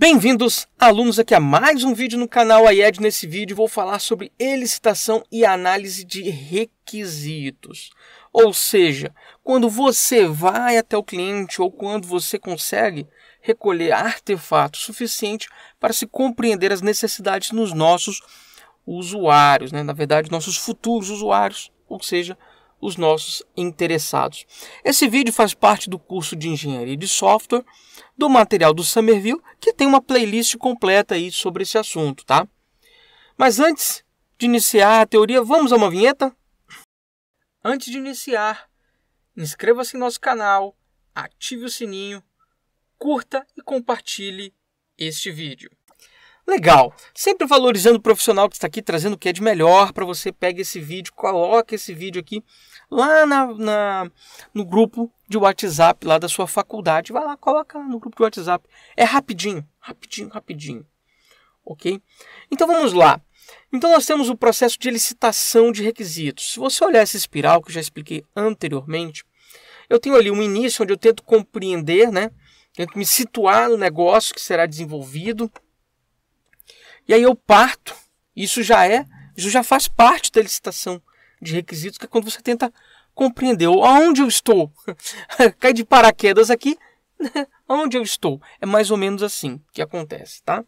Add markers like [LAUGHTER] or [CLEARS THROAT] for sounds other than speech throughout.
Bem-vindos, alunos, aqui a mais um vídeo no canal IED. Nesse vídeo vou falar sobre elicitação e análise de requisitos. Ou seja, quando você vai até o cliente ou quando você consegue recolher artefatos suficientes para se compreender as necessidades nos nossos usuários, né? na verdade, nossos futuros usuários, ou seja, os nossos interessados. Esse vídeo faz parte do curso de Engenharia de Software, do material do Somerville, que tem uma playlist completa aí sobre esse assunto, tá? Mas antes de iniciar a teoria, vamos a uma vinheta? Antes de iniciar, inscreva-se em nosso canal, ative o sininho, curta e compartilhe este vídeo. Legal. Sempre valorizando o profissional que está aqui trazendo o que é de melhor para você. Pega esse vídeo, coloca esse vídeo aqui lá na, na, no grupo de WhatsApp lá da sua faculdade. Vai lá, coloca lá no grupo de WhatsApp. É rapidinho, rapidinho, rapidinho. Ok? Então vamos lá. Então nós temos o processo de licitação de requisitos. Se você olhar essa espiral que eu já expliquei anteriormente, eu tenho ali um início onde eu tento compreender, né? Tento me situar no negócio que será desenvolvido e aí eu parto. Isso já é, isso já faz parte da licitação de requisitos, que é quando você tenta compreender aonde eu estou. [LAUGHS] Cai de paraquedas aqui, [LAUGHS] aonde eu estou. É mais ou menos assim que acontece, tá?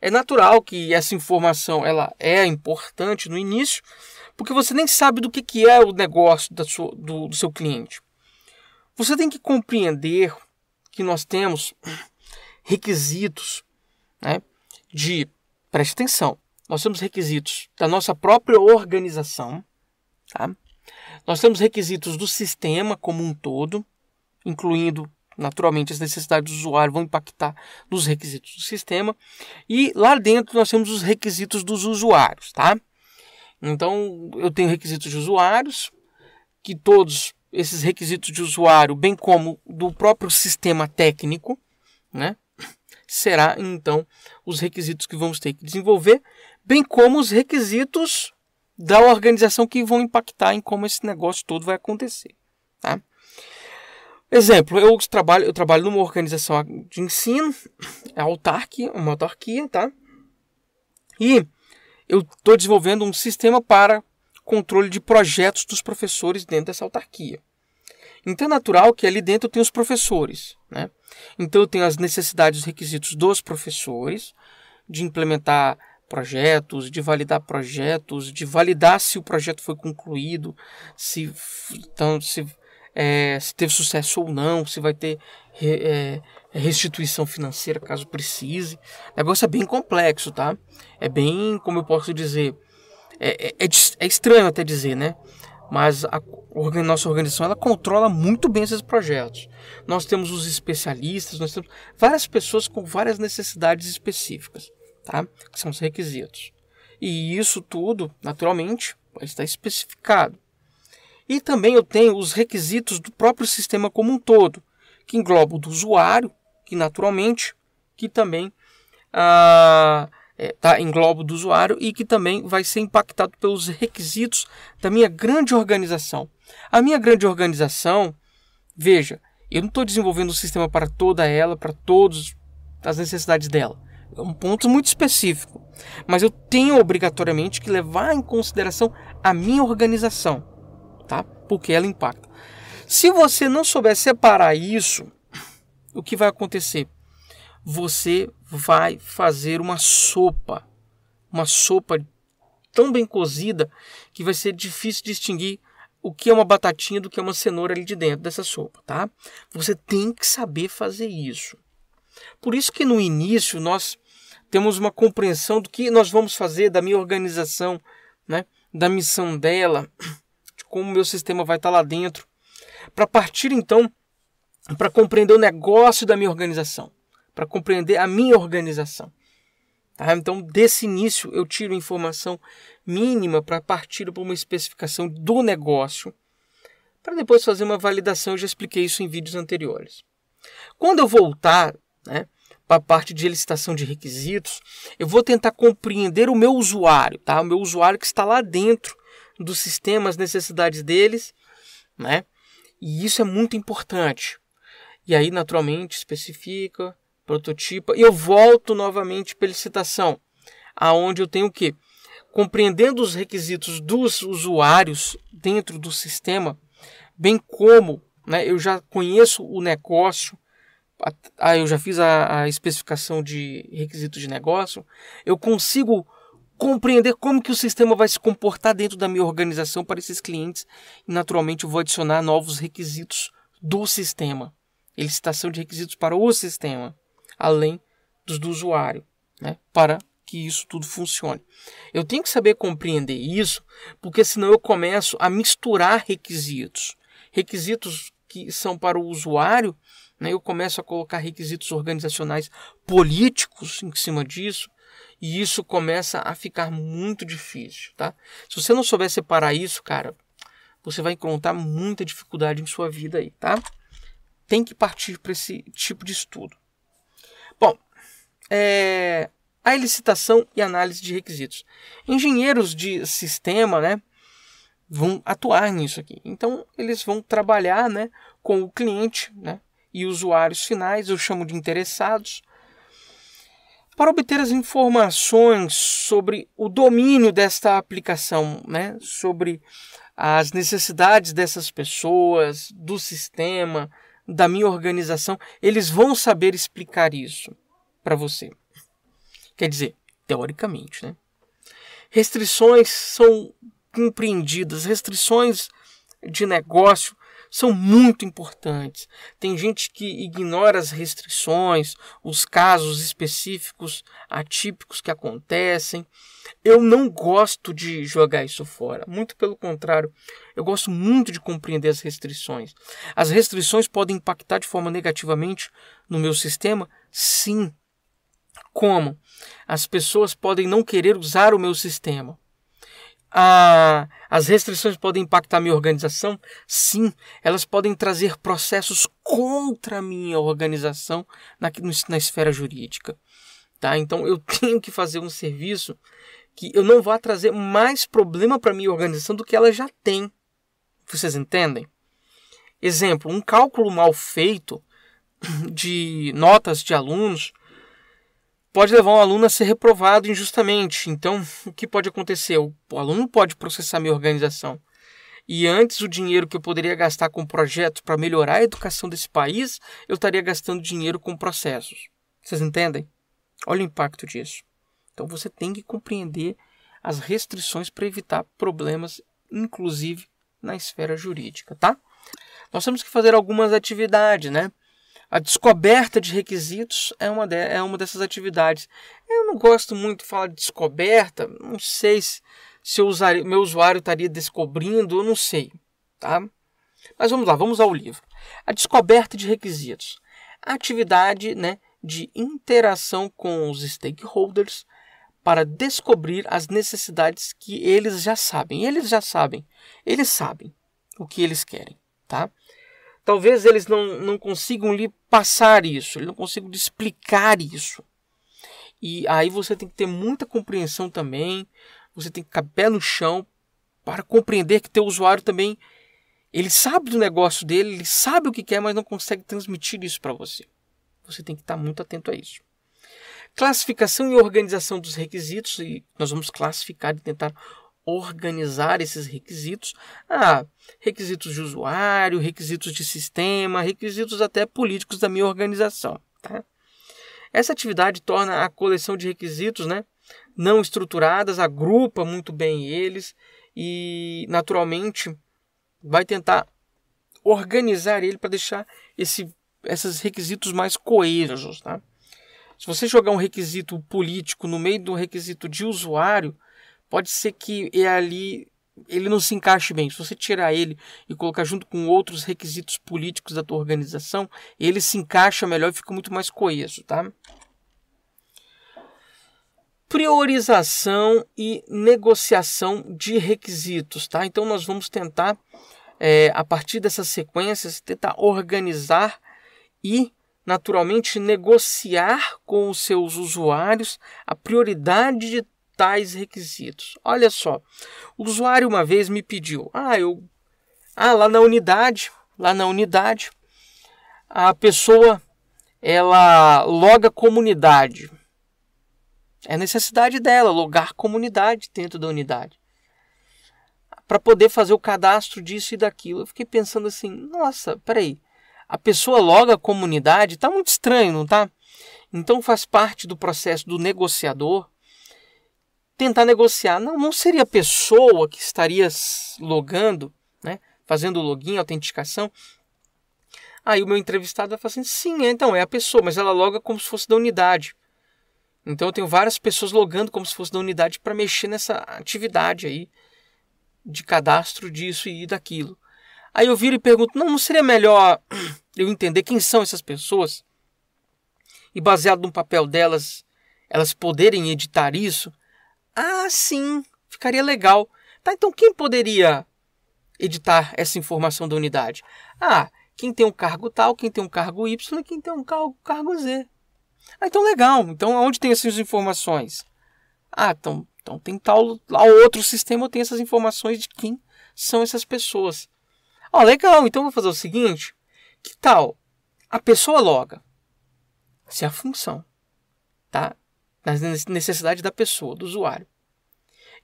É natural que essa informação ela é importante no início, porque você nem sabe do que, que é o negócio da sua, do, do seu cliente. Você tem que compreender que nós temos requisitos né, de Preste atenção. Nós temos requisitos da nossa própria organização, tá? Nós temos requisitos do sistema como um todo, incluindo naturalmente as necessidades do usuário vão impactar nos requisitos do sistema. E lá dentro nós temos os requisitos dos usuários, tá? Então eu tenho requisitos de usuários, que todos esses requisitos de usuário, bem como do próprio sistema técnico, né? será então os requisitos que vamos ter que desenvolver, bem como os requisitos da organização que vão impactar em como esse negócio todo vai acontecer. Tá? Exemplo, eu trabalho, eu trabalho numa organização de ensino, é autarquia, uma autarquia, tá? E eu estou desenvolvendo um sistema para controle de projetos dos professores dentro dessa autarquia. Então é natural que ali dentro tem os professores, né? Então eu tenho as necessidades, e requisitos dos professores de implementar projetos, de validar projetos, de validar se o projeto foi concluído, se então se, é, se teve sucesso ou não, se vai ter é, restituição financeira caso precise. O negócio é bem complexo, tá? É bem, como eu posso dizer, é, é, é, é estranho até dizer, né? mas a nossa organização ela controla muito bem esses projetos. Nós temos os especialistas, nós temos várias pessoas com várias necessidades específicas, tá? que são os requisitos. E isso tudo, naturalmente, está especificado. E também eu tenho os requisitos do próprio sistema como um todo, que engloba o do usuário, que naturalmente, que também ah, é, tá, globo do usuário e que também vai ser impactado pelos requisitos da minha grande organização. A minha grande organização, veja, eu não estou desenvolvendo um sistema para toda ela, para todas as necessidades dela. É um ponto muito específico. Mas eu tenho obrigatoriamente que levar em consideração a minha organização, tá? Porque ela impacta. Se você não souber separar isso, o que vai acontecer? você vai fazer uma sopa, uma sopa tão bem cozida que vai ser difícil distinguir o que é uma batatinha do que é uma cenoura ali de dentro dessa sopa, tá? Você tem que saber fazer isso. Por isso que no início nós temos uma compreensão do que nós vamos fazer, da minha organização, né? da missão dela, de como o meu sistema vai estar lá dentro, para partir então para compreender o negócio da minha organização para compreender a minha organização. Tá? Então, desse início, eu tiro informação mínima para partir para uma especificação do negócio, para depois fazer uma validação. Eu já expliquei isso em vídeos anteriores. Quando eu voltar né, para a parte de licitação de requisitos, eu vou tentar compreender o meu usuário, tá? o meu usuário que está lá dentro do sistema, as necessidades deles, né? e isso é muito importante. E aí, naturalmente, especifica, prototipa e eu volto novamente pela licitação, aonde eu tenho que compreendendo os requisitos dos usuários dentro do sistema, bem como né, eu já conheço o negócio, a eu já fiz a, a especificação de requisitos de negócio, eu consigo compreender como que o sistema vai se comportar dentro da minha organização para esses clientes e naturalmente eu vou adicionar novos requisitos do sistema. licitação de requisitos para o sistema além dos do usuário, né? para que isso tudo funcione. Eu tenho que saber compreender isso, porque senão eu começo a misturar requisitos. Requisitos que são para o usuário, né? eu começo a colocar requisitos organizacionais políticos em cima disso, e isso começa a ficar muito difícil, tá? Se você não souber separar isso, cara, você vai encontrar muita dificuldade em sua vida aí, tá? Tem que partir para esse tipo de estudo é, a elicitação e análise de requisitos. Engenheiros de sistema né, vão atuar nisso aqui. Então, eles vão trabalhar né, com o cliente né, e usuários finais, eu chamo de interessados, para obter as informações sobre o domínio desta aplicação, né, sobre as necessidades dessas pessoas, do sistema, da minha organização, eles vão saber explicar isso para você. Quer dizer, teoricamente, né? Restrições são compreendidas, restrições de negócio são muito importantes. Tem gente que ignora as restrições, os casos específicos, atípicos que acontecem. Eu não gosto de jogar isso fora, muito pelo contrário, eu gosto muito de compreender as restrições. As restrições podem impactar de forma negativamente no meu sistema? Sim, como? As pessoas podem não querer usar o meu sistema. Ah, as restrições podem impactar minha organização? Sim, elas podem trazer processos contra a minha organização na, na esfera jurídica. Tá? Então eu [LAUGHS] tenho que fazer um serviço que eu não vá trazer mais problema para minha organização do que ela já tem. Vocês entendem? Exemplo, um cálculo mal feito [CLEARS THROAT] de notas de alunos pode levar um aluno a ser reprovado injustamente. Então, o que pode acontecer? O aluno pode processar minha organização. E antes o dinheiro que eu poderia gastar com projetos para melhorar a educação desse país, eu estaria gastando dinheiro com processos. Vocês entendem? Olha o impacto disso. Então você tem que compreender as restrições para evitar problemas, inclusive na esfera jurídica, tá? Nós temos que fazer algumas atividades, né? A descoberta de requisitos é uma, de, é uma dessas atividades. Eu não gosto muito de falar de descoberta, não sei se, se eu usaria, meu usuário estaria descobrindo, eu não sei. Tá? Mas vamos lá, vamos ao livro. A descoberta de requisitos. A atividade né, de interação com os stakeholders para descobrir as necessidades que eles já sabem. Eles já sabem, eles sabem o que eles querem. Tá? talvez eles não, não consigam lhe passar isso, eles não consigam lhe explicar isso. E aí você tem que ter muita compreensão também, você tem que ficar pé no chão para compreender que teu usuário também ele sabe do negócio dele, ele sabe o que quer, mas não consegue transmitir isso para você. Você tem que estar muito atento a isso. Classificação e organização dos requisitos, e nós vamos classificar e tentar organizar esses requisitos a ah, requisitos de usuário, requisitos de sistema, requisitos até políticos da minha organização. Tá? Essa atividade torna a coleção de requisitos né, não estruturadas, agrupa muito bem eles e, naturalmente, vai tentar organizar ele para deixar esse, esses requisitos mais coesos. Tá? Se você jogar um requisito político no meio do requisito de usuário, pode ser que é ali ele não se encaixe bem. Se você tirar ele e colocar junto com outros requisitos políticos da tua organização, ele se encaixa melhor e fica muito mais coeso, tá? Priorização e negociação de requisitos, tá? Então nós vamos tentar, é, a partir dessas sequências, tentar organizar e naturalmente negociar com os seus usuários a prioridade de tais requisitos. Olha só, o usuário uma vez me pediu, ah, eu, ah, lá na unidade, lá na unidade, a pessoa ela loga comunidade. É necessidade dela logar comunidade dentro da unidade para poder fazer o cadastro disso e daquilo. Eu fiquei pensando assim, nossa, peraí, a pessoa loga comunidade, tá muito estranho, não tá? Então faz parte do processo do negociador tentar negociar. Não, não seria a pessoa que estaria logando, né? fazendo o login, autenticação. Aí o meu entrevistado vai falar assim: sim, é, então é a pessoa, mas ela loga como se fosse da unidade. Então eu tenho várias pessoas logando como se fosse da unidade para mexer nessa atividade aí de cadastro disso e daquilo. Aí eu viro e pergunto: não, não seria melhor [CLEARS THROAT] eu entender quem são essas pessoas? E baseado no papel delas, elas poderem editar isso? Ah, sim, ficaria legal. Tá, então quem poderia editar essa informação da unidade? Ah, quem tem um cargo tal, quem tem um cargo Y e quem tem um cargo, cargo Z. Ah, então legal. Então onde tem essas informações? Ah, então, então tem tal lá outro sistema tem essas informações de quem são essas pessoas. Ó, oh, legal. Então vou fazer o seguinte, que tal a pessoa loga se é a função, tá? Nas necessidades da pessoa, do usuário.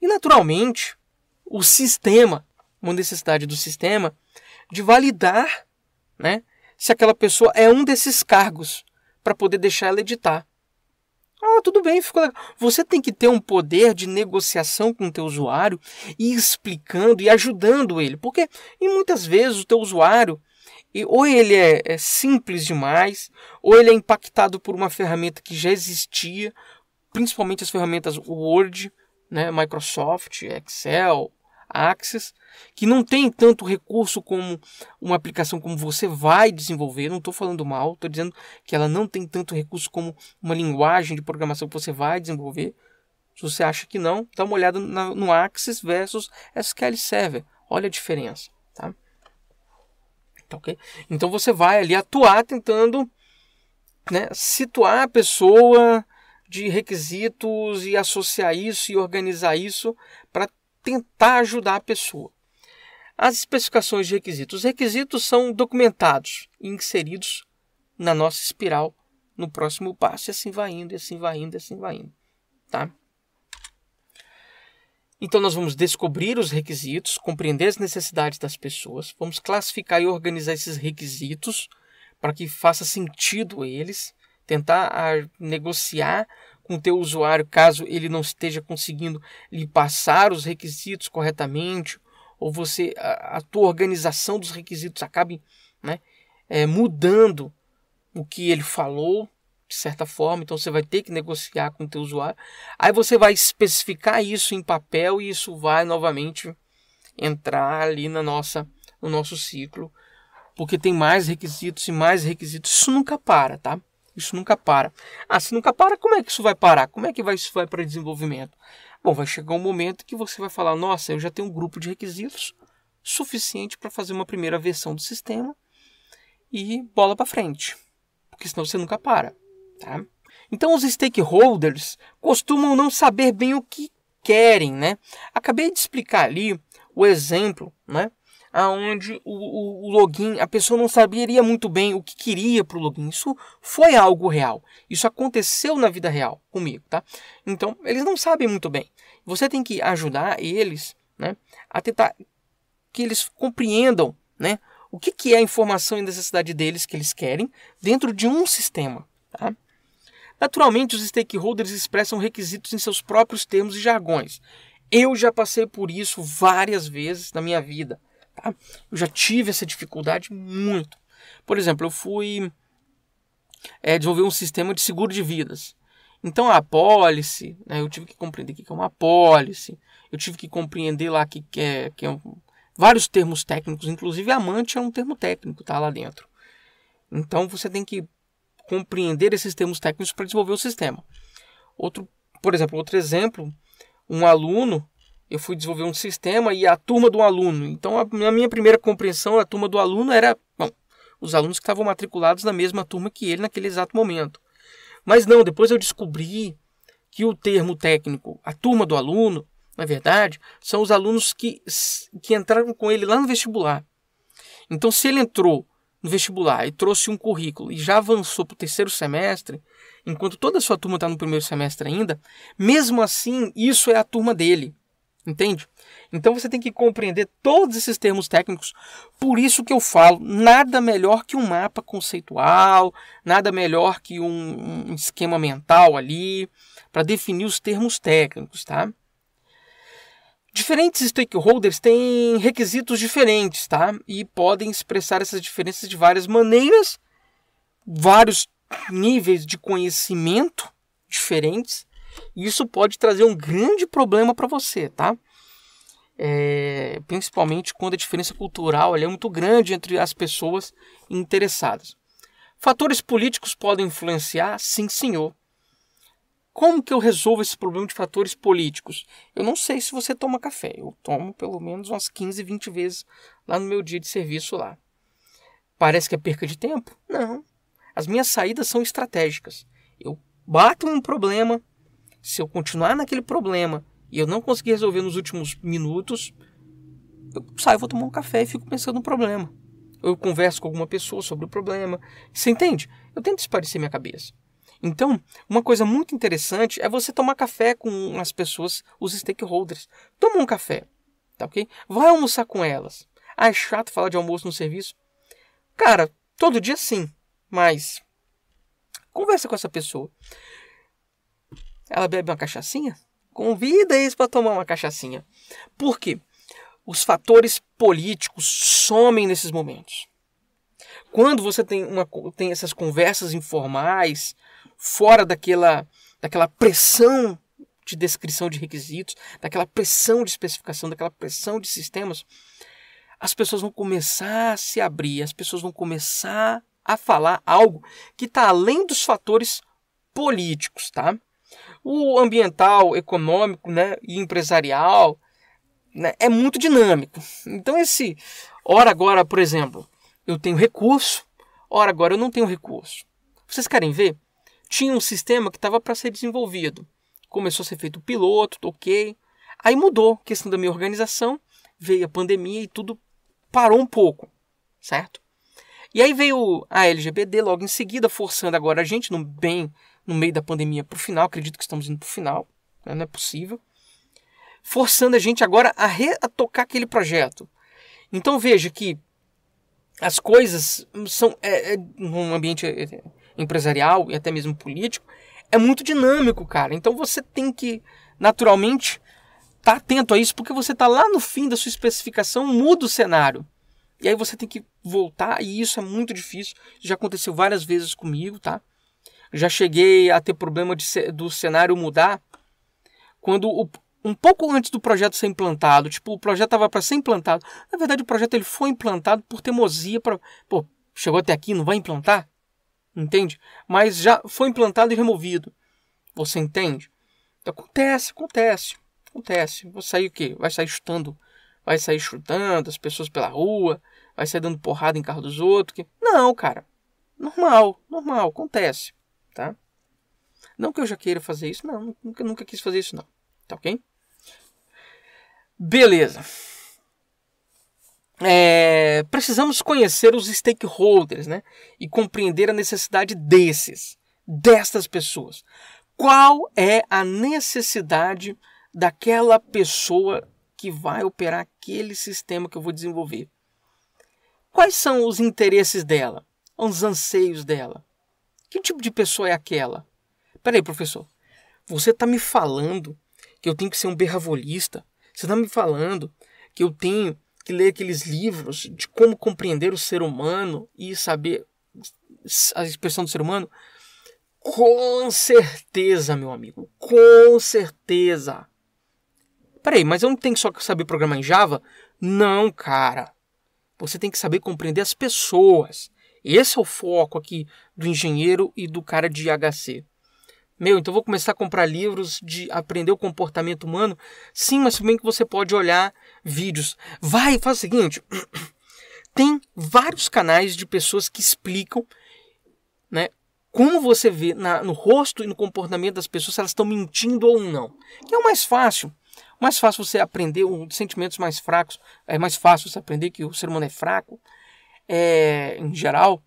E, naturalmente, o sistema, uma necessidade do sistema, de validar né, se aquela pessoa é um desses cargos para poder deixar ela editar. Ah, tudo bem, ficou legal. Você tem que ter um poder de negociação com o teu usuário e explicando e ajudando ele, porque e muitas vezes o teu usuário e ou ele é, é simples demais, ou ele é impactado por uma ferramenta que já existia, principalmente as ferramentas Word, né, Microsoft, Excel, Access, que não tem tanto recurso como uma aplicação como você vai desenvolver. Não estou falando mal, estou dizendo que ela não tem tanto recurso como uma linguagem de programação que você vai desenvolver. Se você acha que não, dá uma olhada no Access versus SQL Server. Olha a diferença, tá? tá okay? Então você vai ali atuar tentando né, situar a pessoa de requisitos e associar isso e organizar isso para tentar ajudar a pessoa. As especificações de requisitos. Os requisitos são documentados e inseridos na nossa espiral no próximo passo. E assim vai indo, e assim vai indo, e assim vai indo. Tá? Então, nós vamos descobrir os requisitos, compreender as necessidades das pessoas, vamos classificar e organizar esses requisitos para que faça sentido eles, tentar negociar com o teu usuário caso ele não esteja conseguindo lhe passar os requisitos corretamente ou você a, a tua organização dos requisitos acabe né, é, mudando o que ele falou de certa forma, então você vai ter que negociar com o teu usuário. Aí você vai especificar isso em papel e isso vai novamente entrar ali na nossa no nosso ciclo, porque tem mais requisitos e mais requisitos. Isso nunca para, tá? Isso nunca para. Ah, se nunca para, como é que isso vai parar? Como é que vai, isso vai para desenvolvimento? Bom, vai chegar um momento que você vai falar: nossa, eu já tenho um grupo de requisitos suficiente para fazer uma primeira versão do sistema e bola para frente, porque senão você nunca para. Tá? Então, os stakeholders costumam não saber bem o que querem. Né? Acabei de explicar ali o exemplo né, aonde o, o, o, login, a pessoa não saberia muito bem o que queria para o login. Isso foi algo real. Isso aconteceu na vida real comigo, tá? Então, eles não sabem muito bem. Você tem que ajudar eles, né, a tentar que eles compreendam, né, o que, que é a informação e necessidade deles que eles querem dentro de um sistema, tá? Naturalmente, os stakeholders expressam requisitos em seus próprios termos e jargões. Eu já passei por isso várias vezes na minha vida. Tá? Eu já tive essa dificuldade muito. Por exemplo, eu fui é, desenvolver um sistema de seguro de vidas. Então a apólice, né, eu tive que compreender o que é uma apólice, eu tive que compreender lá que, que é, que é um, vários termos técnicos, inclusive amante é um termo técnico, tá lá dentro. Então você tem que compreender esses termos técnicos para desenvolver o sistema. Outro, por exemplo, outro exemplo, um aluno eu fui desenvolver um sistema e a turma do aluno. Então, a minha primeira compreensão, a turma do aluno era, bom, os alunos que estavam matriculados na mesma turma que ele naquele exato momento. Mas não, depois eu descobri que o termo técnico, a turma do aluno, na verdade, são os alunos que, que entraram com ele lá no vestibular. Então, se ele entrou no vestibular e trouxe um currículo e já avançou para o terceiro semestre, enquanto toda a sua turma está no primeiro semestre ainda, mesmo assim, isso é a turma dele. Entende? Então você tem que compreender todos esses termos técnicos. Por isso que eu falo, nada melhor que um mapa conceitual, nada melhor que um, um esquema mental ali para definir os termos técnicos, tá? Diferentes stakeholders têm requisitos diferentes, tá? E podem expressar essas diferenças de várias maneiras, vários níveis de conhecimento diferentes isso pode trazer um grande problema para você, tá? É, principalmente quando a diferença cultural é muito grande entre as pessoas interessadas. Fatores políticos podem influenciar? Sim, senhor. Como que eu resolvo esse problema de fatores políticos? Eu não sei se você toma café. Eu tomo pelo menos umas 15, 20 vezes lá no meu dia de serviço lá. Parece que é perca de tempo? Não. As minhas saídas são estratégicas. Eu bato um problema, se eu continuar naquele problema e eu não conseguir resolver nos últimos minutos, eu saio, vou tomar um café e fico pensando no problema. Eu converso com alguma pessoa sobre o problema. Você entende? Eu tento esparecer minha cabeça. Então, uma coisa muito interessante é você tomar café com as pessoas, os stakeholders. Toma um café, tá ok? Vai almoçar com elas. Ah, é chato falar de almoço no serviço? Cara, todo dia sim, mas conversa com essa pessoa ela bebe uma cachaçinha? Convida eles para tomar uma cachaçinha. Por quê? Os fatores políticos somem nesses momentos. Quando você tem, uma, tem essas conversas informais, fora daquela, daquela pressão de descrição de requisitos, daquela pressão de especificação, daquela pressão de sistemas, as pessoas vão começar a se abrir, as pessoas vão começar a falar algo que está além dos fatores políticos, tá? o ambiental, econômico né, e empresarial né, é muito dinâmico. Então, esse, ora agora, por exemplo, eu tenho recurso, ora agora eu não tenho recurso. Vocês querem ver? Tinha um sistema que estava para ser desenvolvido. Começou a ser feito piloto, toquei. Aí mudou questão da minha organização, veio a pandemia e tudo parou um pouco, certo? E aí veio a LGPD logo em seguida, forçando agora a gente, no bem no meio da pandemia para o final, acredito que estamos indo para o final, né? não é possível, forçando a gente agora a, re, a tocar aquele projeto. Então veja que as coisas são, é, é, num ambiente é, é, empresarial e até mesmo político, é muito dinâmico, cara. Então você tem que, naturalmente, estar tá atento a isso, porque você está lá no fim da sua especificação, muda o cenário. E aí você tem que voltar, e isso é muito difícil. Já aconteceu várias vezes comigo, tá? já cheguei a ter problema de, do cenário mudar quando o, um pouco antes do projeto ser implantado, tipo, o projeto estava para ser implantado. Na verdade, o projeto ele foi implantado por teimosia para, pô, chegou até aqui, não vai implantar? Entende? Mas já foi implantado e removido. Você entende? Então, acontece, acontece, acontece. Vai sair o quê? Vai sair chutando, vai sair chutando as pessoas pela rua, vai sair dando porrada em carro dos outros. Que... Não, cara. Normal, normal, acontece tá? Não que eu já queira fazer isso, não, nunca, nunca quis fazer isso não, tá ok? Beleza. É, precisamos conhecer os stakeholders, né? E compreender a necessidade desses, destas pessoas. Qual é a necessidade daquela pessoa que vai operar aquele sistema que eu vou desenvolver? Quais são os interesses dela? Os anseios dela? Que tipo de pessoa é aquela? Peraí, professor. Você está me falando que eu tenho que ser um berravolista? Você está me falando que eu tenho que ler aqueles livros de como compreender o ser humano e saber a expressão do ser humano? Com certeza, meu amigo. Com certeza. Peraí, mas eu não tenho que só saber programar em Java? Não, cara. Você tem que saber compreender as pessoas. Esse é o foco aqui do engenheiro e do cara de HC. Meu, então vou começar a comprar livros de aprender o comportamento humano. Sim, mas também bem que você pode olhar vídeos. Vai, faz o seguinte. [COUGHS] Tem vários canais de pessoas que explicam né, como você vê na, no rosto e no comportamento das pessoas se elas estão mentindo ou não. Que é o mais fácil. Mais fácil você aprender os sentimentos mais fracos. É mais fácil você aprender que o ser humano é fraco é, em geral,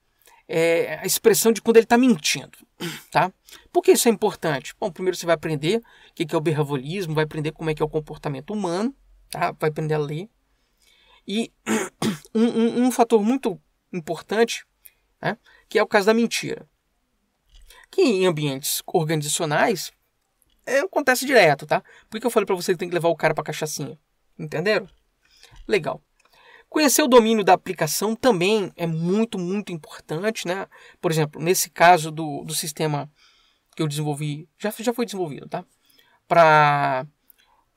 é a expressão de quando ele está mentindo. Tá? Por que isso é importante? Bom, primeiro você vai aprender o que é o berravolismo, vai aprender como é que é o comportamento humano, tá? vai aprender a ler. E [CLEARS THROAT] um, um, um fator muito importante, né, que é o caso da mentira. Que em ambientes organizacionais é, acontece direto, tá? Por que eu falei para você que tem que levar o cara para cachaçinha? Entenderam? Legal. Conhecer o domínio da aplicação também é muito, muito importante. Né? Por exemplo, nesse caso do, do sistema que eu desenvolvi, já, já foi desenvolvido, tá? Para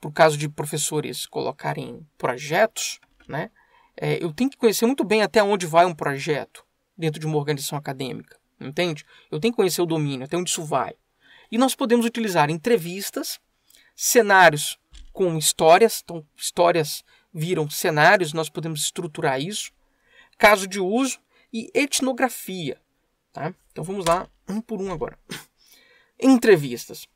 o caso de professores colocarem projetos, né? É, eu tenho que conhecer muito bem até onde vai um projeto dentro de uma organização acadêmica, entende? Eu tenho que conhecer o domínio, até onde isso vai. E nós podemos utilizar entrevistas, cenários com histórias, então histórias viram cenários, nós podemos estruturar isso, caso de uso e etnografia. Tá? Então vamos lá, um por um agora. [CLEARS THROAT] Entrevistas.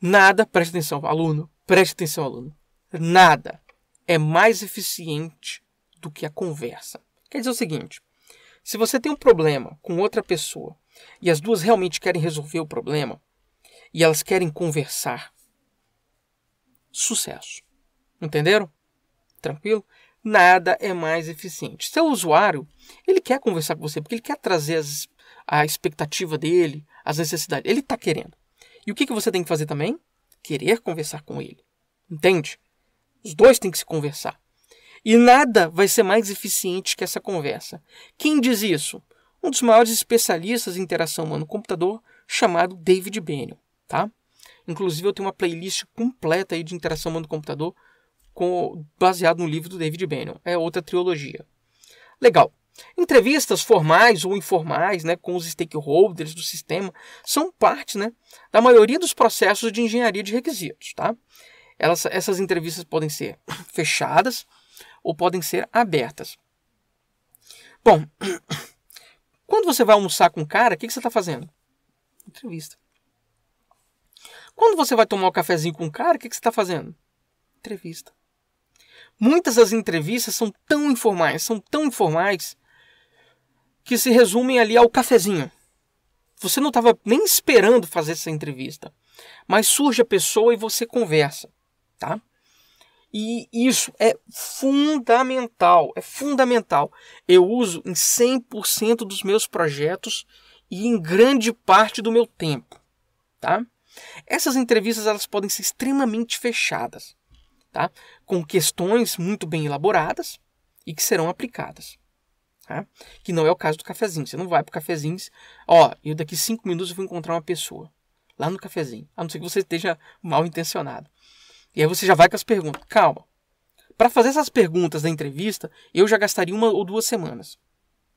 Nada, preste atenção, aluno, preste atenção, aluno. Nada é mais eficiente do que a conversa. Quer dizer o seguinte: se você tem um problema com outra pessoa e as duas realmente querem resolver o problema e elas querem conversar, sucesso. Entenderam? Tranquilo? Nada é mais eficiente. Seu usuário, ele quer conversar com você porque ele quer trazer as, a expectativa dele, as necessidades. Ele está querendo. E o que, que você tem que fazer também? Querer conversar com ele. Entende? Os dois têm que se conversar. E nada vai ser mais eficiente que essa conversa. Quem diz isso? Um dos maiores especialistas em interação humano-computador, chamado David Benio, tá? Inclusive eu tenho uma playlist completa aí de interação humano-computador com, baseado no livro do David Bennion. É outra trilogia. Legal. Entrevistas formais ou informais né, com os stakeholders do sistema são parte né, da maioria dos processos de engenharia de requisitos. Tá? Elas, essas entrevistas podem ser [COUGHS] fechadas ou podem ser abertas. Bom, [COUGHS] quando você vai almoçar com um cara, o que, que você está fazendo? Entrevista. Quando você vai tomar um cafezinho com um cara, o que, que você está fazendo? Entrevista. Muitas das entrevistas são tão informais, são tão informais, que se resumem ali ao cafezinho. Você não estava nem esperando fazer essa entrevista, mas surge a pessoa e você conversa, tá? E isso é fundamental, é fundamental. Eu uso em 100% dos meus projetos e em grande parte do meu tempo, tá? Essas entrevistas elas podem ser extremamente fechadas tá? com questões muito bem elaboradas e que serão aplicadas. Tá? Que não é o caso do cafezinho. Você não vai para o cafezinho, ó, eu daqui cinco minutos eu vou encontrar uma pessoa lá no cafezinho, a não ser que você esteja mal intencionado. E aí você já vai com as perguntas. Calma. Para fazer essas perguntas da entrevista, eu já gastaria uma ou duas semanas.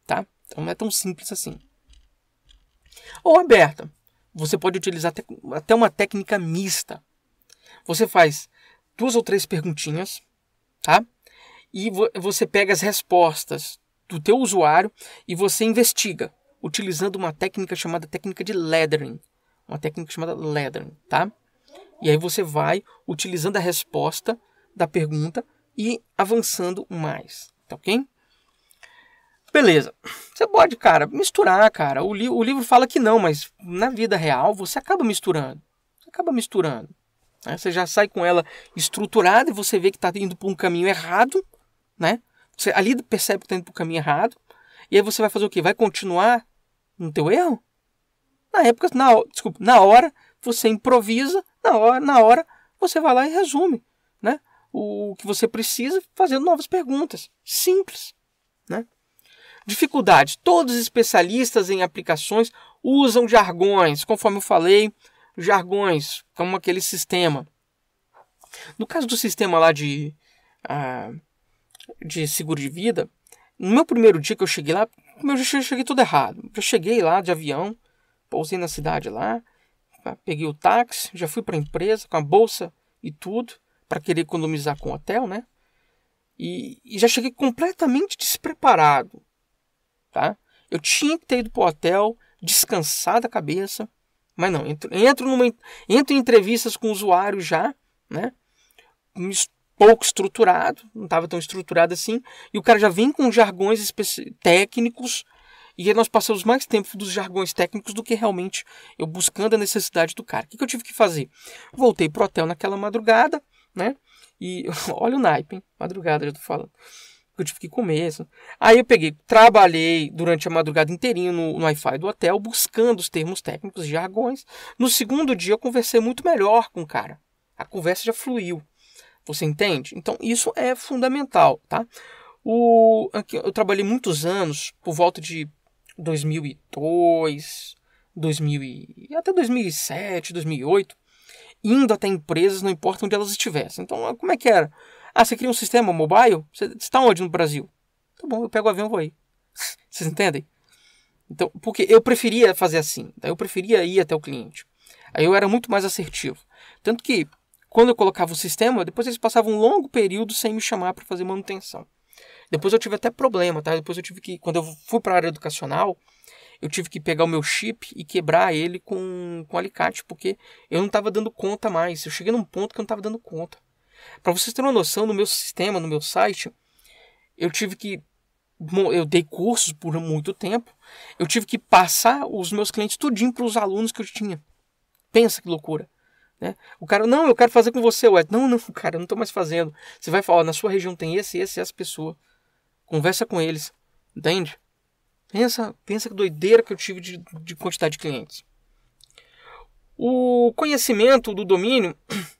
Tá? Então não é tão simples assim. Ou aberta. Você pode utilizar até uma técnica mista. Você faz duas ou três perguntinhas, tá? E vo você pega as respostas do teu usuário e você investiga, utilizando uma técnica chamada técnica de leathering, uma técnica chamada leathering, tá? E aí você vai utilizando a resposta da pergunta e avançando mais, tá ok? Beleza. Você pode, cara, misturar, cara. O, li o livro fala que não, mas na vida real você acaba misturando. Você acaba misturando. Né? Você já sai com ela estruturada e você vê que está indo por um caminho errado, né? Você ali percebe que está indo por um caminho errado. E aí você vai fazer o quê? Vai continuar no teu erro? Na época, na, desculpa, na hora você improvisa, na hora, na hora você vai lá e resume, né? O que você precisa fazendo novas perguntas, simples, né? Dificuldade. Todos os especialistas em aplicações usam jargões, conforme eu falei, jargões, como aquele sistema. No caso do sistema lá de, uh, de seguro de vida, no meu primeiro dia que eu cheguei lá, eu já cheguei tudo errado. Já cheguei lá de avião, pousei na cidade lá, ah, peguei o táxi, já fui para a empresa com a bolsa e tudo, para querer economizar com o hotel, né? E, e, já cheguei completamente despreparado, tá? Eu tinha que ter ido para o hotel, descansado a cabeça, mas não, entro, entro, numa, entro em entrevistas com o usuário já, né? Pouco estruturado, não estava tão estruturado assim, e o cara já vem com jargões técnicos, e nós passamos mais tempo dos jargões técnicos do que realmente eu buscando a necessidade do cara. O que, que eu tive que fazer? Voltei pro hotel naquela madrugada, né? E [LAUGHS] olha o naipe, hein? Madrugada, já tô falando eu tive que comer. Assim. Aí eu peguei, trabalhei durante a madrugada inteirinho no, no Wi-Fi do hotel, buscando os termos técnicos e jargões. No segundo dia eu conversei muito melhor com o cara. A conversa já fluiu. Você entende? Então isso é fundamental, tá? O, eu trabalhei muitos anos, por volta de 2002, 2000 e, até 2007, 2008, indo até empresas, não importa onde elas estivessem. Então, como é que era? Ah, você cria um sistema mobile? Você está onde no Brasil? Tá bom, eu pego o avião e vou aí. [LAUGHS] Vocês entendem? Então, porque eu preferia fazer assim. Tá? Eu preferia ir até o cliente. Aí eu era muito mais assertivo. Tanto que, quando eu colocava o sistema, depois eles passavam um longo período sem me chamar para fazer manutenção. Depois eu tive até problema, tá? Depois eu tive que, quando eu fui para a área educacional, eu tive que pegar o meu chip e quebrar ele com, com alicate, porque eu não estava dando conta mais. Eu cheguei num ponto que eu não estava dando conta. Para vocês terem uma noção, no meu sistema, no meu site, eu tive que. Eu dei cursos por muito tempo. Eu tive que passar os meus clientes tudinho para os alunos que eu tinha. Pensa que loucura. Né? O cara, não, eu quero fazer com você, Wed. Não, não, [LAUGHS] cara, eu não estou mais fazendo. Você vai falar, na sua região tem esse, esse e essa pessoa. Conversa com eles. Entende? Pensa, pensa que doideira que eu tive de, de quantidade de clientes. O conhecimento do domínio [CLEARS THROAT]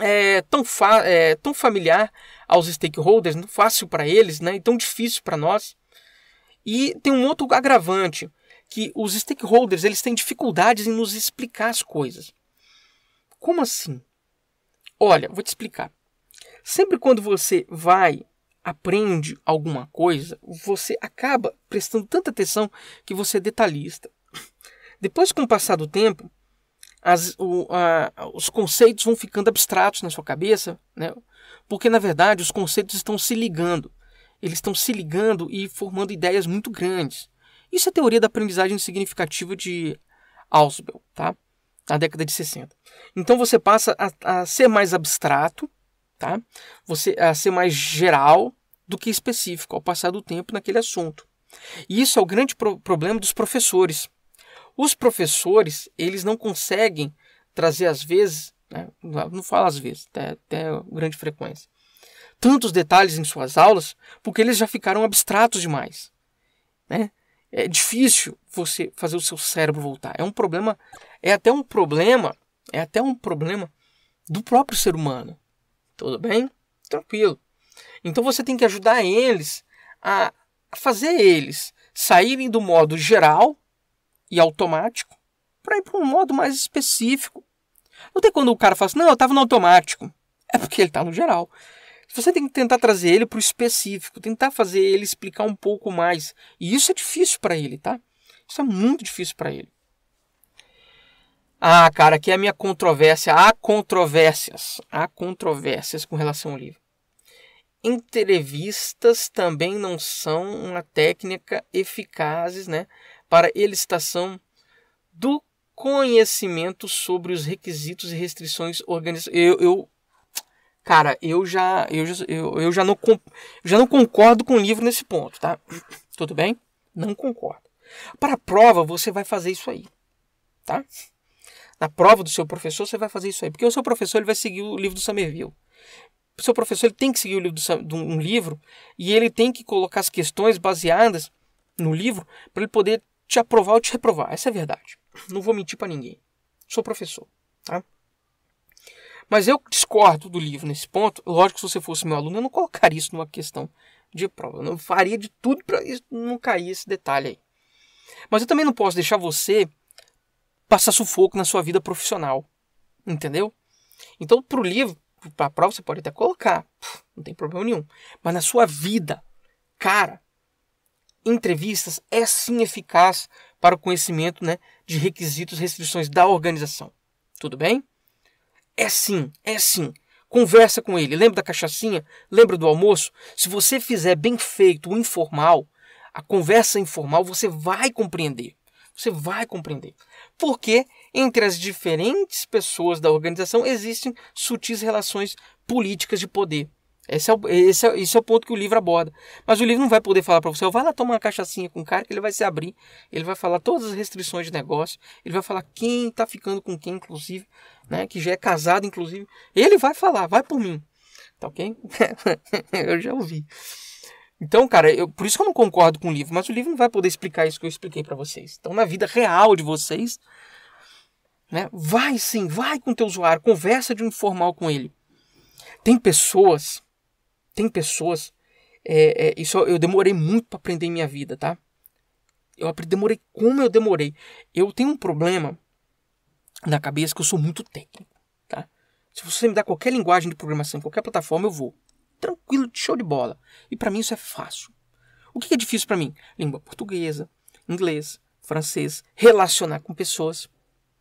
é, tão, é, tão familiar aos stakeholders, não né, fácil para eles né, e tão difícil para nós. E tem um outro agravante, que os stakeholders eles têm dificuldades em nos explicar as coisas. Como assim? Olha, vou te explicar. Sempre quando você vai, aprende alguma coisa, você acaba prestando tanta atenção que você é detalhista. Depois, com o passar do tempo, as, o, a, os conceitos vão ficando abstratos na sua cabeça, né? porque na verdade os conceitos estão se ligando. Eles estão se ligando e formando ideias muito grandes. Isso é a teoria da aprendizagem significativa de Ausubel, tá? Na década de 60. Então você passa a, a ser mais abstrato, tá? Você a ser mais geral do que específico ao passar do tempo naquele assunto. E isso é o grande pro problema dos professores, os professores, eles não conseguem trazer às vezes, né, não falo às vezes, até, até grande frequência, tantos detalhes em suas aulas, porque eles já ficaram abstratos demais. Né? É difícil você fazer o seu cérebro voltar. É um problema, é até um problema, é até um problema do próprio ser humano. Tudo bem? Tranquilo. Então você tem que ajudar eles a fazer eles saírem do modo geral e automático para ir para um modo mais específico. Não tem quando o cara fala assim, não, eu estava no automático. É porque ele está no geral. Você tem que tentar trazer ele para o específico, tentar fazer ele explicar um pouco mais. E isso é difícil para ele, tá? Isso é muito difícil para ele. Ah, cara, aqui é a minha controvérsia. Há controvérsias. Há controvérsias com relação ao livro. Entrevistas também não são uma técnica eficazes, né? para elicitação do conhecimento sobre os requisitos e restrições organizacionais. Eu, eu, cara, eu já, eu, eu, eu já, não, já não concordo com o livro nesse ponto, tá? Tudo bem? Não concordo. Para a prova, você vai fazer isso aí, tá? Na prova do seu professor, você vai fazer isso aí. Porque o seu professor ele vai seguir o livro do Somerville. O seu professor ele tem que seguir o livro um livro e ele tem que colocar as questões baseadas no livro para ele poder te aprovar ou te reprovar. Essa é a verdade. Não vou mentir para ninguém. Sou professor, tá? Mas eu discordo do livro nesse ponto. Lógico, se você fosse meu aluno, eu não colocaria isso numa questão de prova. Eu não faria de tudo para não cair esse detalhe aí. Mas eu também não posso deixar você passar sufoco na sua vida profissional. Entendeu? Então, para o livro, para a prova, você pode até colocar. Não tem problema nenhum. Mas na sua vida, cara, entrevistas é sim eficaz para o conhecimento né, de requisitos e restrições da organização. Tudo bem? É sim, é sim. Conversa com ele. Lembra da cachaçinha? Lembra do almoço? Se você fizer bem feito o informal, a conversa informal, você vai compreender. Você vai compreender. Porque entre as diferentes pessoas da organização existem sutis relações políticas de poder. Esse é o, esse é, esse é o ponto que o livro aborda. Mas o livro não vai poder falar para você, vai lá tomar uma cachaçinha com o cara que ele vai se abrir, ele vai falar todas as restrições de negócio, ele vai falar quem está ficando com quem, inclusive, né, que já é casado, inclusive. Ele vai falar, vai por mim. Tá ok? [LAUGHS] eu já ouvi. Então, cara, eu, por isso que eu não concordo com o livro, mas o livro não vai poder explicar isso que eu expliquei para vocês. Então, na vida real de vocês, né, vai sim, vai com o teu usuário, conversa de um informal com ele. Tem pessoas tem pessoas. É, é, isso eu demorei muito para aprender em minha vida, tá? Eu demorei como eu demorei. Eu tenho um problema na cabeça que eu sou muito técnico, tá? Se você me dá qualquer linguagem de programação, qualquer plataforma, eu vou. Tranquilo, show de bola. E para mim isso é fácil. O que é difícil para mim? Língua portuguesa, inglês, francês, relacionar com pessoas.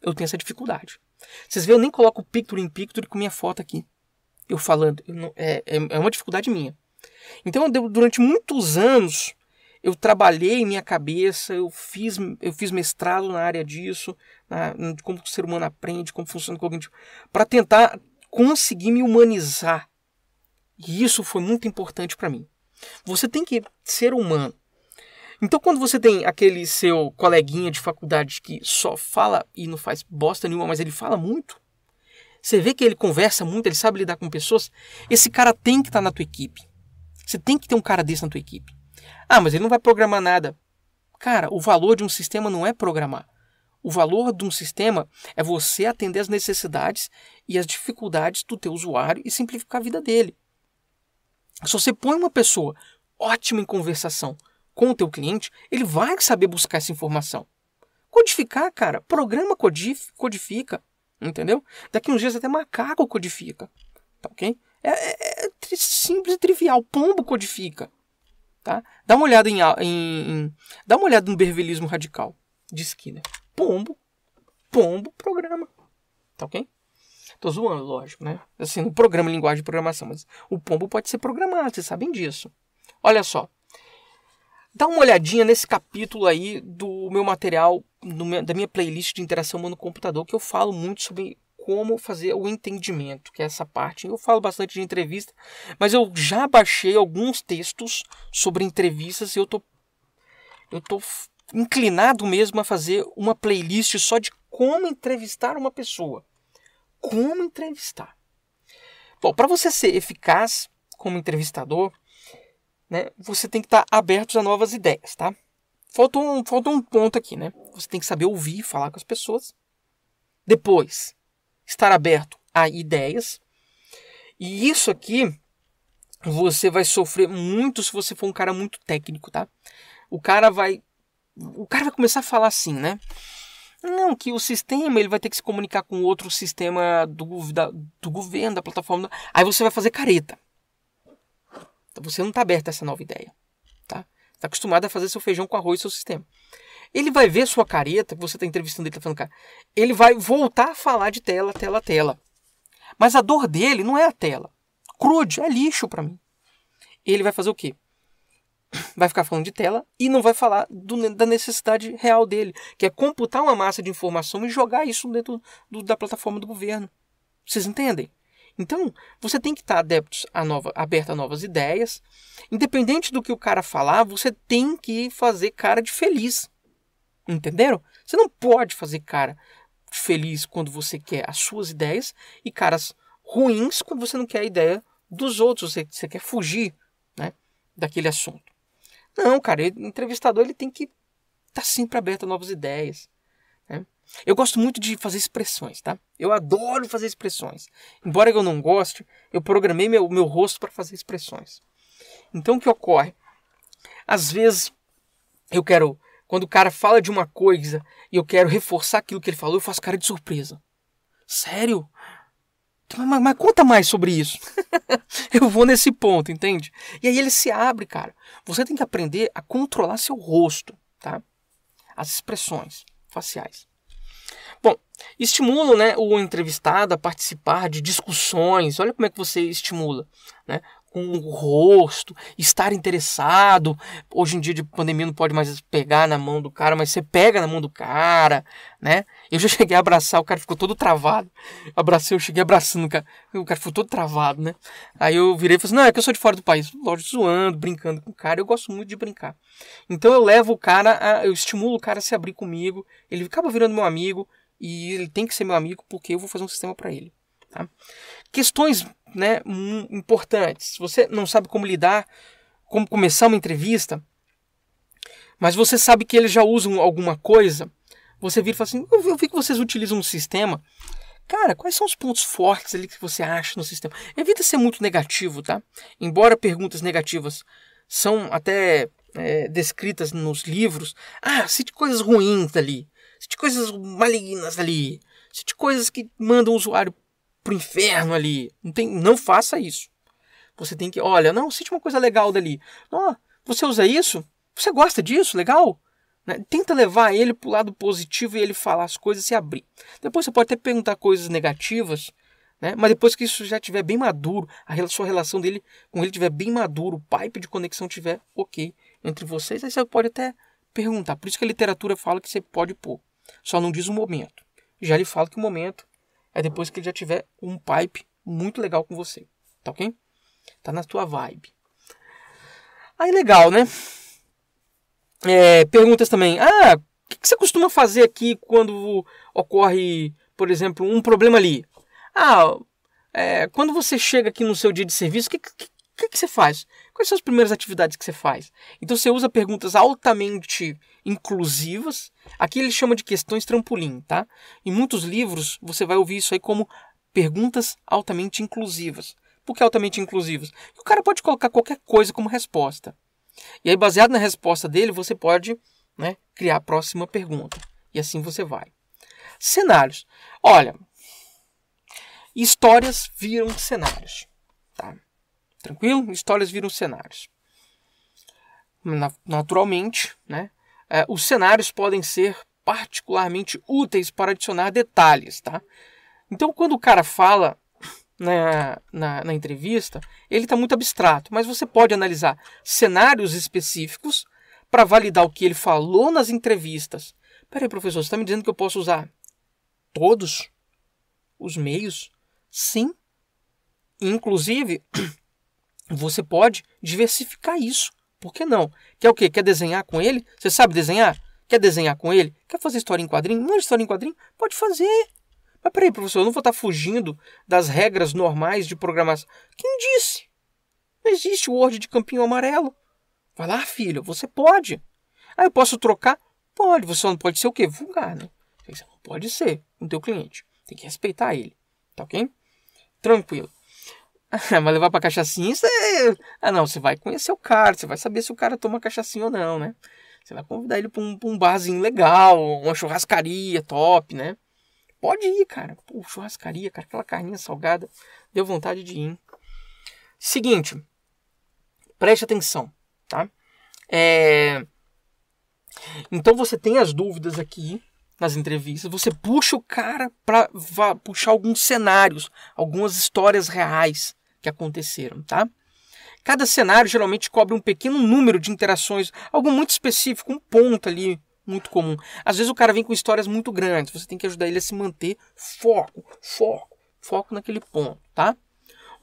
Eu tenho essa dificuldade. Vocês veem, eu nem coloco picture in picture com minha foto aqui eu falando. Eu não, é, é, é uma dificuldade minha. Então, durante muitos anos, eu trabalhei minha cabeça, eu fiz, eu fiz mestrado na área disso, na, de como o ser humano aprende, como funciona o cognitivo, para tentar conseguir me humanizar. E isso foi muito importante para mim. Você tem que ser humano. Então, quando você tem aquele seu coleguinha de faculdade que só fala e não faz bosta nenhuma, mas ele fala muito, você vê que ele conversa muito, ele sabe lidar com pessoas. Esse cara tem que estar tá na tua equipe. Você tem que ter um cara desse na tua equipe. Ah, mas ele não vai programar nada. Cara, o valor de um sistema não é programar. O valor de um sistema é você atender as necessidades e as dificuldades do teu usuário e simplificar a vida dele. Se você põe uma pessoa ótima em conversação com o teu cliente, ele vai saber buscar essa informação. Codificar, cara, programa, codifica. Entendeu? Daqui uns dias até macaco codifica. Tá ok? É, é, é simples e trivial. Pombo codifica. Tá? Dá uma olhada em, em, em dá uma olhada no bervelismo radical de Skinner. Pombo, pombo, programa. Tá ok? Tô zoando, lógico, né? Assim, no programa linguagem de programação, mas o pombo pode ser programado, vocês sabem disso. Olha só, dá uma olhadinha nesse capítulo aí do meu material, meu, da minha playlist de interação humano-computador, que eu falo muito sobre como fazer o entendimento, que é essa parte. Eu falo bastante de entrevista, mas eu já baixei alguns textos sobre entrevistas e eu tô, eu tô inclinado mesmo a fazer uma playlist só de como entrevistar uma pessoa. Como entrevistar. Bom, para você ser eficaz como entrevistador, né, você tem que estar tá aberto a novas ideias, tá? Falta um, falta um ponto aqui, né? Você tem que saber ouvir, falar com as pessoas. Depois, estar aberto a ideias. E isso aqui você vai sofrer muito se você for um cara muito técnico, tá? O cara vai o cara vai começar a falar assim, né? Não, que o sistema ele vai ter que se comunicar com outro sistema do, da, do governo, da plataforma. Aí você vai fazer careta você não está aberto a essa nova ideia. Está tá, tá acostumado a fazer seu feijão com arroz e seu sistema. Ele vai ver sua careta, que você está entrevistando ele, está falando, cara. Ele vai voltar a falar de tela, tela, tela. Mas a dor dele não é a tela. Crude, é lixo para mim. Ele vai fazer o quê? Vai ficar falando de tela e não vai falar do, da necessidade real dele, que é computar uma massa de informação e jogar isso dentro do, da plataforma do governo. Vocês entendem? Então, você tem que estar adeptos a nova, aberto a novas ideias. Independente do que o cara falar, você tem que fazer cara de feliz. Entenderam? Você não pode fazer cara de feliz quando você quer as suas ideias e caras ruins quando você não quer a ideia dos outros, você, você quer fugir né, daquele assunto. Não, cara, o entrevistador ele tem que estar tá sempre aberto a novas ideias. Eu gosto muito de fazer expressões, tá? Eu adoro fazer expressões. Embora eu não goste, eu programei meu, meu rosto para fazer expressões. Então o que ocorre? Às vezes eu quero. Quando o cara fala de uma coisa e eu quero reforçar aquilo que ele falou, eu faço cara de surpresa. Sério? Então, mas, mas conta mais sobre isso. [LAUGHS] eu vou nesse ponto, entende? E aí ele se abre, cara. Você tem que aprender a controlar seu rosto, tá? As expressões faciais. Bom, estimula né, o entrevistado a participar de discussões. Olha como é que você estimula. Né? com o rosto, estar interessado. Hoje em dia de pandemia não pode mais pegar na mão do cara, mas você pega na mão do cara, né? Eu já [LAUGHS] cheguei a abraçar, o cara ficou todo travado. Abracei, eu cheguei abraçando o cara, o cara ficou todo travado, né? Aí eu virei e falei assim, não, é que eu sou de fora do país. Lógico, zoando, brincando com o cara, eu gosto muito de brincar. Então eu levo o cara, a, eu estimulo o cara a se abrir comigo, ele acaba virando meu amigo, e ele tem que ser meu amigo porque eu vou fazer um sistema para ele. Tá? Questões né, importantes. Se você não sabe como lidar, como começar uma entrevista, mas você sabe que eles já usam alguma coisa, você vira e fala assim: eu vi que vocês utilizam um sistema. Cara, quais são os pontos fortes ali que você acha no sistema? Evita ser muito negativo, tá? Embora perguntas negativas são até é, descritas nos livros, ah, cite coisas ruins ali sente coisas malignas ali, sente coisas que mandam o usuário pro inferno ali. Não, tem, não faça isso. Você tem que, olha, não, sente uma coisa legal dali. Oh, você usa isso? Você gosta disso? Legal? Né? Tenta levar ele pro lado positivo e ele falar as coisas e se abrir. Depois você pode até perguntar coisas negativas, né? mas depois que isso já estiver bem maduro, a sua relação dele com ele estiver bem maduro, o pipe de conexão estiver ok entre vocês, aí você pode até perguntar. Por isso que a literatura fala que você pode pôr. Só não diz o momento. Já lhe falo que o momento é depois que ele já tiver um pipe muito legal com você. Tá ok? Tá na tua vibe. Aí legal, né? É, perguntas também. Ah, o que, que você costuma fazer aqui quando ocorre, por exemplo, um problema ali? Ah, é, quando você chega aqui no seu dia de serviço, o que, que, que, você faz? Quais são as primeiras atividades que você faz? Então você usa perguntas altamente inclusivas. Aqui ele chama de questões trampolim, tá? Em muitos livros você vai ouvir isso aí como perguntas altamente inclusivas. Por que altamente inclusivas? O cara pode colocar qualquer coisa como resposta. E aí, baseado na resposta dele, você pode né, criar a próxima pergunta. E assim você vai. Cenários. Olha, histórias viram cenários. Tá? Tranquilo? Histórias viram cenários. Naturalmente, né? É, os cenários podem ser particularmente úteis para adicionar detalhes, tá? Então, quando o cara fala na, né, na, na entrevista, ele está muito abstrato, mas você pode analisar cenários específicos para validar o que ele falou nas entrevistas. Peraí, professor, você está me dizendo que eu posso usar todos os meios? Sim. Inclusive, você pode diversificar isso. Por que não? Quer o quê? Quer desenhar com ele? Você sabe desenhar? Quer desenhar com ele? Quer fazer história em quadrinho? Não é história em quadrinho? Pode fazer. Mas peraí, professor, eu não vou estar tá fugindo das regras normais de programação. Quem disse? Não existe o Word de campinho amarelo. Vai lá, filho, você pode. Ah, eu posso trocar? Pode, você não pode ser o quê? Vulgar, né? Você não pode ser O teu cliente. Tem que respeitar ele, tá ok? Tranquilo. [LAUGHS] Mas levar pra cachaçinha, você. É, ah, não, você vai conhecer o cara, você vai saber se o cara toma cachaçinha ou não, né? Você vai convidar ele pra um, pra um barzinho legal, uma churrascaria top, né? Pode ir, cara. Pô, churrascaria, cara, aquela carninha salgada. Deu vontade de ir. Seguinte, preste atenção, tá? É... Então você tem as dúvidas aqui nas entrevistas, você puxa o cara para puxar alguns cenários, algumas histórias reais que aconteceram, tá? Cada cenário geralmente cobre um pequeno número de interações, algo muito específico, um ponto ali muito comum. Às vezes o cara vem com histórias muito grandes, você tem que ajudar ele a se manter foco, foco, foco naquele ponto, tá?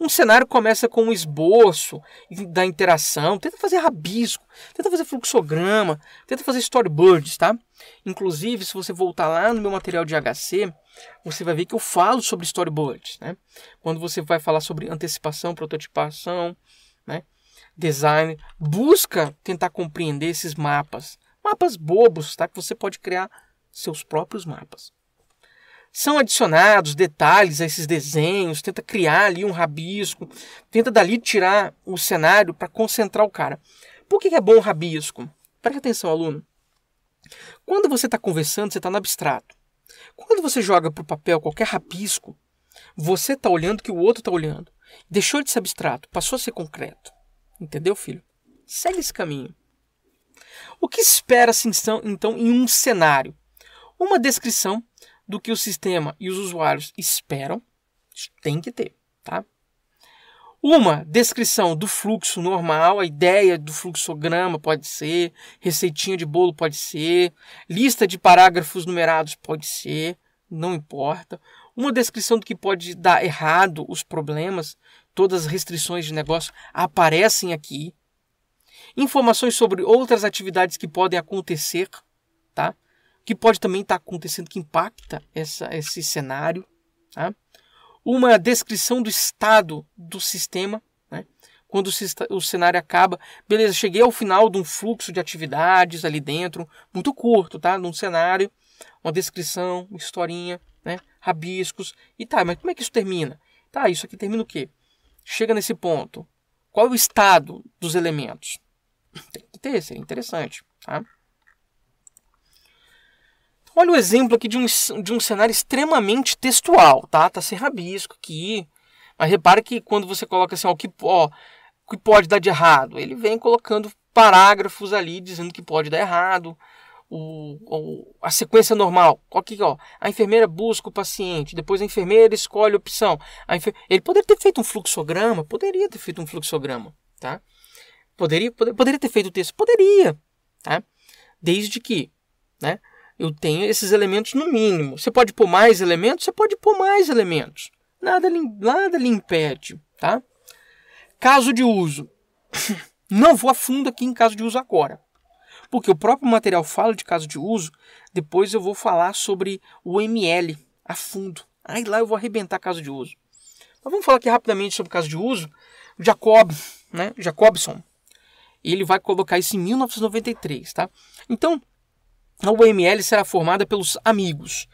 Um cenário começa com um esboço da interação, tenta fazer rabisco, tenta fazer fluxograma, tenta fazer storyboards, tá? Inclusive, se você voltar lá no meu material de HC, você vai ver que eu falo sobre storyboards, né? Quando você vai falar sobre antecipação, prototipação, né? Design, busca tentar compreender esses mapas, mapas bobos, tá? Que você pode criar seus próprios mapas são adicionados detalhes a esses desenhos, tenta criar ali um rabisco, tenta dali tirar o cenário para concentrar o cara. Por que é bom o rabisco? Preste atenção, aluno. Quando você está conversando, você está no abstrato. Quando você joga para o papel qualquer rabisco, você está olhando o que o outro está olhando. Deixou de ser abstrato, passou a ser concreto. Entendeu, filho? Segue esse caminho. O que espera-se então, então em um cenário? Uma descrição do que o sistema e os usuários esperam. Isso tem que ter, tá? Uma descrição do fluxo normal, a ideia do fluxograma pode ser, receitinha de bolo pode ser, lista de parágrafos numerados pode ser, não importa. Uma descrição do que pode dar errado, os problemas, todas as restrições de negócio aparecem aqui. Informações sobre outras atividades que podem acontecer, tá? que pode também estar tá acontecendo, que impacta essa, esse cenário. Tá? Uma descrição do estado do sistema, né? quando o cenário acaba. Beleza, cheguei ao final de um fluxo de atividades ali dentro, muito curto, tá? Num cenário, uma descrição, uma historinha, né? Rabiscos. E tá, mas como é que isso termina? Tá, isso aqui termina o quê? Chega nesse ponto. Qual é o estado dos elementos? Tem que ter, seria interessante, tá? Olha o exemplo aqui de um, de um cenário extremamente textual, tá? Tá sem rabisco aqui. Mas repare que quando você coloca assim, ó, o que, ó, o que pode dar de errado, ele vem colocando parágrafos ali dizendo que pode dar errado. O, o, a sequência normal. Aqui, ó, a enfermeira busca o paciente, depois a enfermeira escolhe a opção. A enfer... Ele poderia ter feito um fluxograma, poderia ter feito um fluxograma, tá? Poderia, poder, poderia ter feito o texto, poderia, tá? Desde que, né? eu tenho esses elementos no mínimo. Você pode pôr mais elementos? Você pode pôr mais elementos. Nada, nada lhe impede, tá? Caso de uso. [COUGHS] Não vou a fundo aqui em caso de uso agora. Porque o próprio material fala de caso de uso, depois eu vou falar sobre o ML a fundo. Aí lá eu vou arrebentar caso de uso. Mas vamos falar aqui rapidamente sobre caso de uso. O Jacob, né? Jacobson, ele vai colocar isso em 1993, tá? Então, a UML será formada pelos amigos,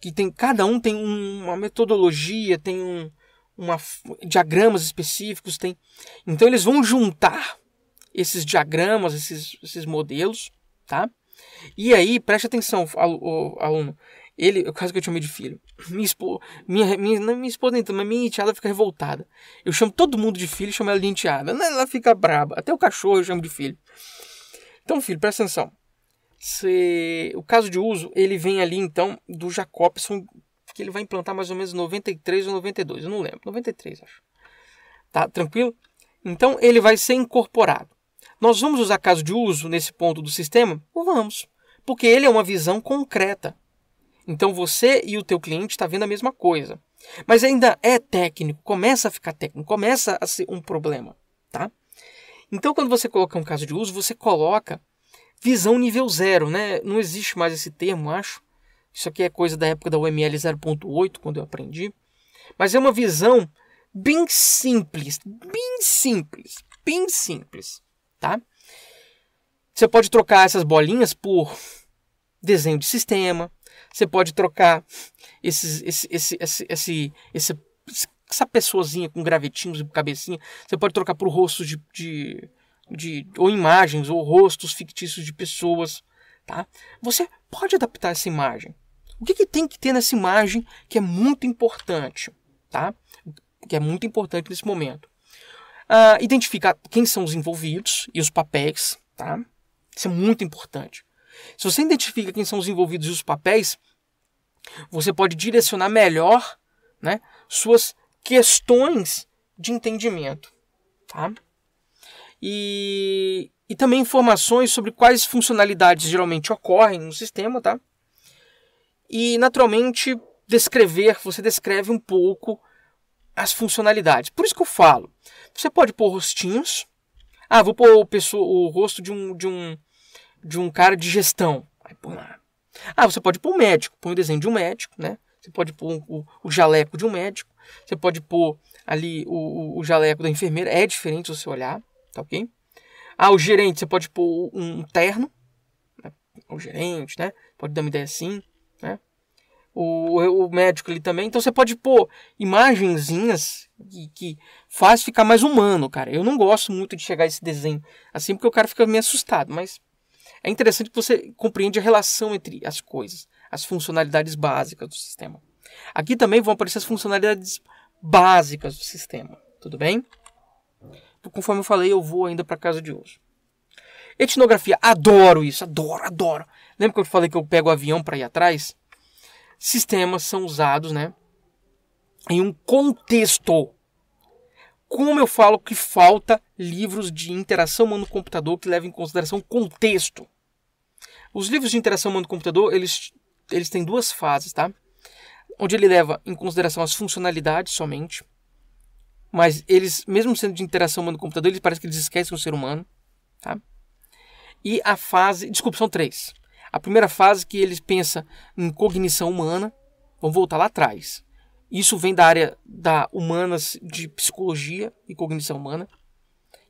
que tem, cada um tem um, uma metodologia, tem um, uma, diagramas específicos, tem. Então eles vão juntar esses diagramas, esses, esses modelos, tá? E aí, preste atenção, aluno. Ele, o caso que eu chamei de filho. Minha esposa, minha, minha, não minha esposa nem mas minha enteada fica revoltada. Eu chamo todo mundo de filho e chamo ela de enteada. Ela fica braba. Até o cachorro eu chamo de filho. Então, filho, presta atenção. Se, o caso de uso, ele vem ali então do Jacobson, que ele vai implantar mais ou menos 93 ou 92, eu não lembro, 93 acho. Tá tranquilo? Então ele vai ser incorporado. Nós vamos usar caso de uso nesse ponto do sistema? Ou vamos, porque ele é uma visão concreta. Então você e o teu cliente está vendo a mesma coisa. Mas ainda é técnico, começa a ficar técnico, começa a ser um problema, tá? Então quando você colocar um caso de uso, você coloca visão nível zero, né? Não existe mais esse termo, acho. Isso aqui é coisa da época da UML 0.8, quando eu aprendi. Mas é uma visão bem simples, bem simples, bem simples, tá? Você pode trocar essas bolinhas por desenho de sistema, você pode trocar esses, esse, esse, esse, esse, esse essa pessoazinha com gravetinhos e cabecinha, você pode trocar por rosto de, de, de ou imagens ou rostos fictícios de pessoas, tá? Você pode adaptar essa imagem. O que, que tem que ter nessa imagem que é muito importante, tá? Que é muito importante nesse momento. Uh, identificar quem são os envolvidos e os papéis, tá? Isso é muito importante. Se você identifica quem são os envolvidos e os papéis, você pode direcionar melhor, né, suas questões de entendimento, tá? e, e também informações sobre quais funcionalidades geralmente ocorrem no sistema, tá? E naturalmente descrever, você descreve um pouco as funcionalidades. Por isso que eu falo, você pode pôr rostinhos. Ah, vou pôr o, pessoa, o rosto de um, de um de um cara de gestão. Aí põe lá. Ah, você pode pôr um médico, põe o desenho de um médico, né? Você pode pôr o, o jaleco de um médico, você pode pôr ali o, o, o jaleco da enfermeira, é diferente se você olhar. Tá ok? Ah, o gerente, você pode pôr um terno. Né? O gerente, né? Pode dar uma ideia assim, né? O, o médico ali também. Então você pode pôr imagenzinhas que, que faz ficar mais humano, cara. Eu não gosto muito de chegar a esse desenho assim, porque o cara fica meio assustado, mas é interessante que você compreende a relação entre as coisas, as funcionalidades básicas do sistema. Aqui também vão aparecer as funcionalidades básicas do sistema, tudo bem? conforme eu falei, eu vou ainda para casa de hoje. Etnografia, adoro isso, adoro, adoro. Lembra que eu falei que eu pego o avião para ir atrás? Sistemas são usados, né? Em um contexto. Como eu falo que falta livros de interação humano-computador que levem em consideração contexto. Os livros de interação humano-computador, eles, eles têm duas fases, tá? Onde ele leva em consideração as funcionalidades somente, mas eles, mesmo sendo de interação humano-computador, eles parece que eles esquecem o ser humano, tá? E a fase, desculpa, são três. A primeira fase que eles pensam em cognição humana, vamos voltar lá atrás. Isso vem da área da humanas de psicologia e cognição humana.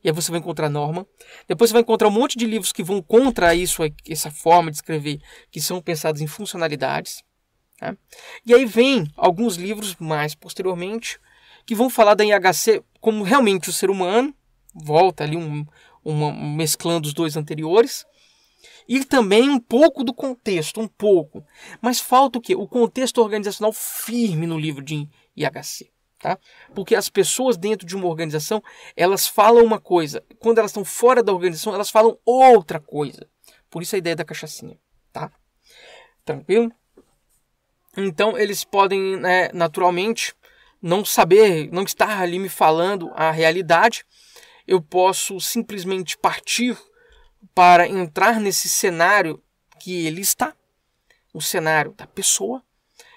E aí você vai encontrar norma. Depois você vai encontrar um monte de livros que vão contra isso, essa forma de escrever, que são pensados em funcionalidades. Tá? E aí vem alguns livros mais posteriormente, que vão falar da IHC como realmente o ser humano, volta ali um, um mesclando os dois anteriores, e também um pouco do contexto, um pouco. Mas falta o quê? O contexto organizacional firme no livro de IHC. Tá? Porque as pessoas dentro de uma organização, elas falam uma coisa. Quando elas estão fora da organização, elas falam outra coisa. Por isso a ideia da cachaçinha. Tá? Tranquilo? Então, eles podem, né, naturalmente, não saber, não estar ali me falando a realidade, eu posso simplesmente partir para entrar nesse cenário que ele está, o cenário da pessoa,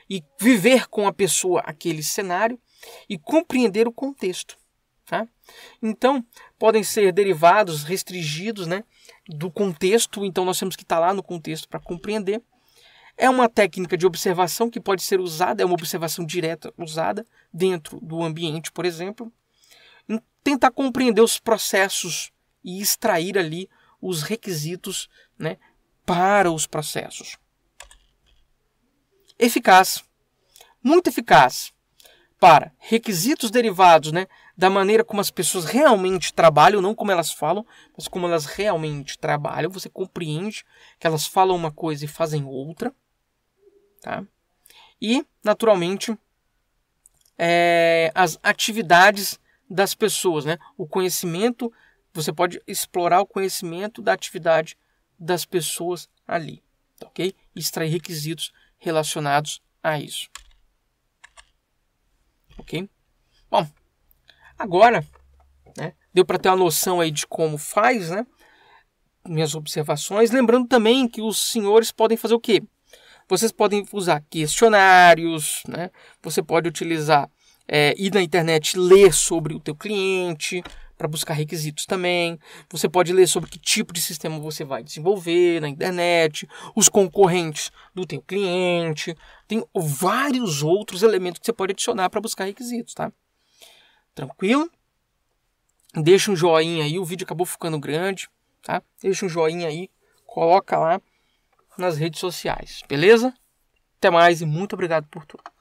e viver com a pessoa aquele cenário e compreender o contexto. Tá? Então, podem ser derivados, restringidos né, do contexto, então nós temos que estar lá no contexto para compreender. É uma técnica de observação que pode ser usada, é uma observação direta usada dentro do ambiente, por exemplo, tentar compreender os processos e extrair ali os requisitos né, para os processos. Eficaz, muito eficaz para requisitos derivados né, da maneira como as pessoas realmente trabalham, não como elas falam, mas como elas realmente trabalham. Você compreende que elas falam uma coisa e fazem outra. Tá? E, naturalmente, é, as atividades das pessoas, né? O conhecimento, você pode explorar o conhecimento da atividade das pessoas ali, tá ok? Extrair requisitos relacionados a isso, ok? Bom, agora, né? Deu para ter uma noção aí de como faz, né? Minhas observações, lembrando também que os senhores podem fazer o quê? Vocês podem usar questionários, né? Você pode utilizar é, ir na internet ler sobre o teu cliente para buscar requisitos também. Você pode ler sobre que tipo de sistema você vai desenvolver na internet, os concorrentes do teu cliente. Tem vários outros elementos que você pode adicionar para buscar requisitos, tá? Tranquilo? Deixa um joinha aí, o vídeo acabou ficando grande, tá? Deixa um joinha aí, coloca lá nas redes sociais, beleza? Até mais e muito obrigado por tudo.